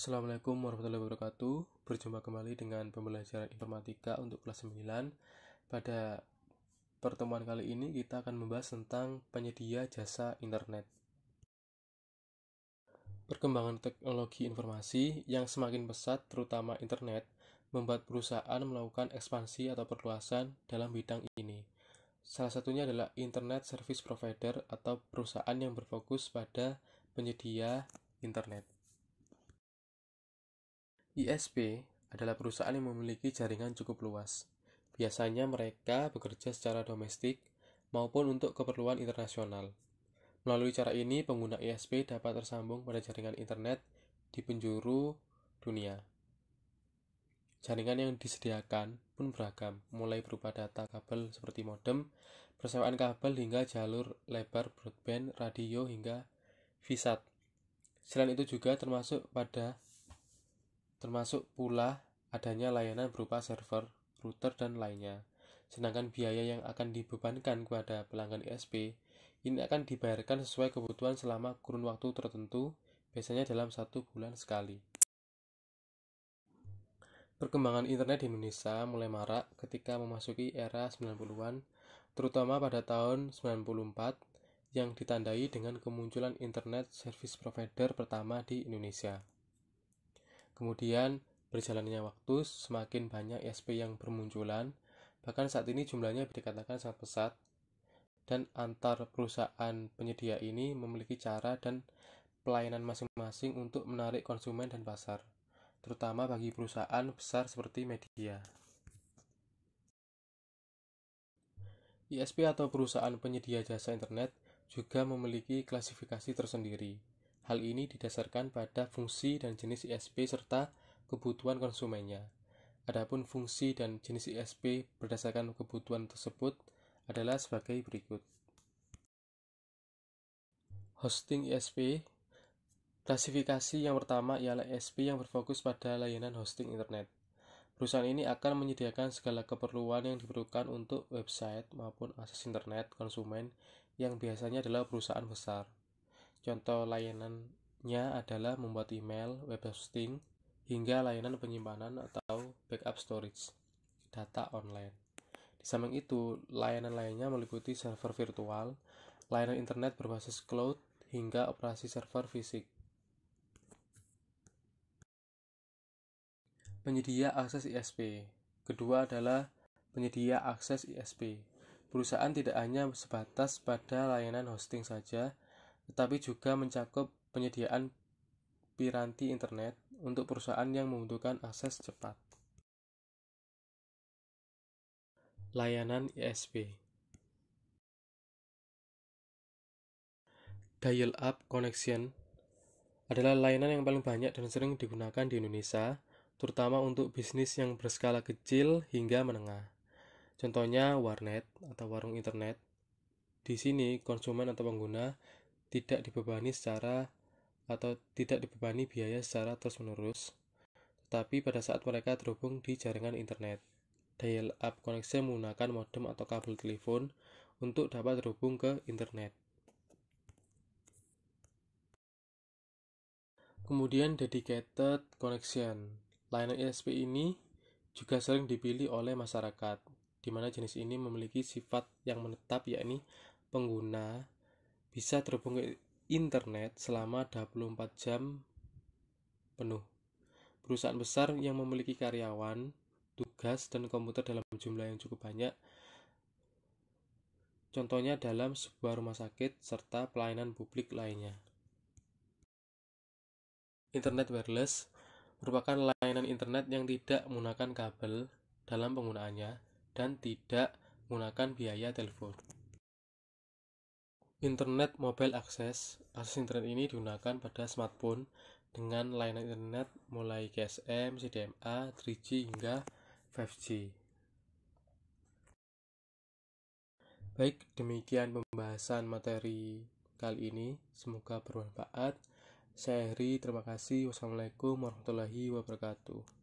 Assalamualaikum warahmatullahi wabarakatuh. Berjumpa kembali dengan pembelajaran informatika untuk kelas 9. Pada pertemuan kali ini kita akan membahas tentang penyedia jasa internet. Perkembangan teknologi informasi yang semakin pesat terutama internet membuat perusahaan melakukan ekspansi atau perluasan dalam bidang ini. Salah satunya adalah internet service provider atau perusahaan yang berfokus pada penyedia internet. ISP adalah perusahaan yang memiliki jaringan cukup luas. Biasanya mereka bekerja secara domestik maupun untuk keperluan internasional. Melalui cara ini, pengguna ISP dapat tersambung pada jaringan internet di penjuru dunia. Jaringan yang disediakan pun beragam, mulai berupa data kabel seperti modem, persewaan kabel hingga jalur lebar broadband, radio hingga VSAT. Selain itu juga termasuk pada termasuk pula adanya layanan berupa server, router, dan lainnya. Sedangkan biaya yang akan dibebankan kepada pelanggan ISP e ini akan dibayarkan sesuai kebutuhan selama kurun waktu tertentu, biasanya dalam satu bulan sekali. Perkembangan internet di Indonesia mulai marak ketika memasuki era 90-an, terutama pada tahun 94 yang ditandai dengan kemunculan internet service provider pertama di Indonesia. Kemudian berjalannya waktu semakin banyak ISP yang bermunculan, bahkan saat ini jumlahnya dikatakan sangat pesat dan antar perusahaan penyedia ini memiliki cara dan pelayanan masing-masing untuk menarik konsumen dan pasar, terutama bagi perusahaan besar seperti media. ISP atau perusahaan penyedia jasa internet juga memiliki klasifikasi tersendiri Hal ini didasarkan pada fungsi dan jenis ISP serta kebutuhan konsumennya. Adapun fungsi dan jenis ISP berdasarkan kebutuhan tersebut adalah sebagai berikut. Hosting ISP Klasifikasi yang pertama ialah ISP yang berfokus pada layanan hosting internet. Perusahaan ini akan menyediakan segala keperluan yang diperlukan untuk website maupun akses internet konsumen yang biasanya adalah perusahaan besar. Contoh layanannya adalah membuat email, web hosting, hingga layanan penyimpanan atau backup storage data online. Di samping itu, layanan lainnya meliputi server virtual, layanan internet berbasis cloud, hingga operasi server fisik. Penyedia akses ISP. Kedua adalah penyedia akses ISP. Perusahaan tidak hanya sebatas pada layanan hosting saja, tetapi juga mencakup penyediaan piranti internet untuk perusahaan yang membutuhkan akses cepat. Layanan ISP Dial-up connection adalah layanan yang paling banyak dan sering digunakan di Indonesia, terutama untuk bisnis yang berskala kecil hingga menengah. Contohnya warnet atau warung internet. Di sini, konsumen atau pengguna tidak dibebani secara atau tidak dibebani biaya secara terus-menerus, tetapi pada saat mereka terhubung di jaringan internet. Dial-up koneksi menggunakan modem atau kabel telepon untuk dapat terhubung ke internet. Kemudian dedicated connection. Layanan ISP ini juga sering dipilih oleh masyarakat, di mana jenis ini memiliki sifat yang menetap yakni pengguna bisa terhubung ke internet selama 24 jam penuh. Perusahaan besar yang memiliki karyawan, tugas, dan komputer dalam jumlah yang cukup banyak, contohnya dalam sebuah rumah sakit serta pelayanan publik lainnya. Internet wireless merupakan layanan internet yang tidak menggunakan kabel dalam penggunaannya dan tidak menggunakan biaya telepon. Internet Mobile Access Akses internet ini digunakan pada smartphone dengan layanan internet mulai GSM, CDMA, 3G hingga 5G. Baik, demikian pembahasan materi kali ini. Semoga bermanfaat. Saya Heri, terima kasih. Wassalamualaikum warahmatullahi wabarakatuh.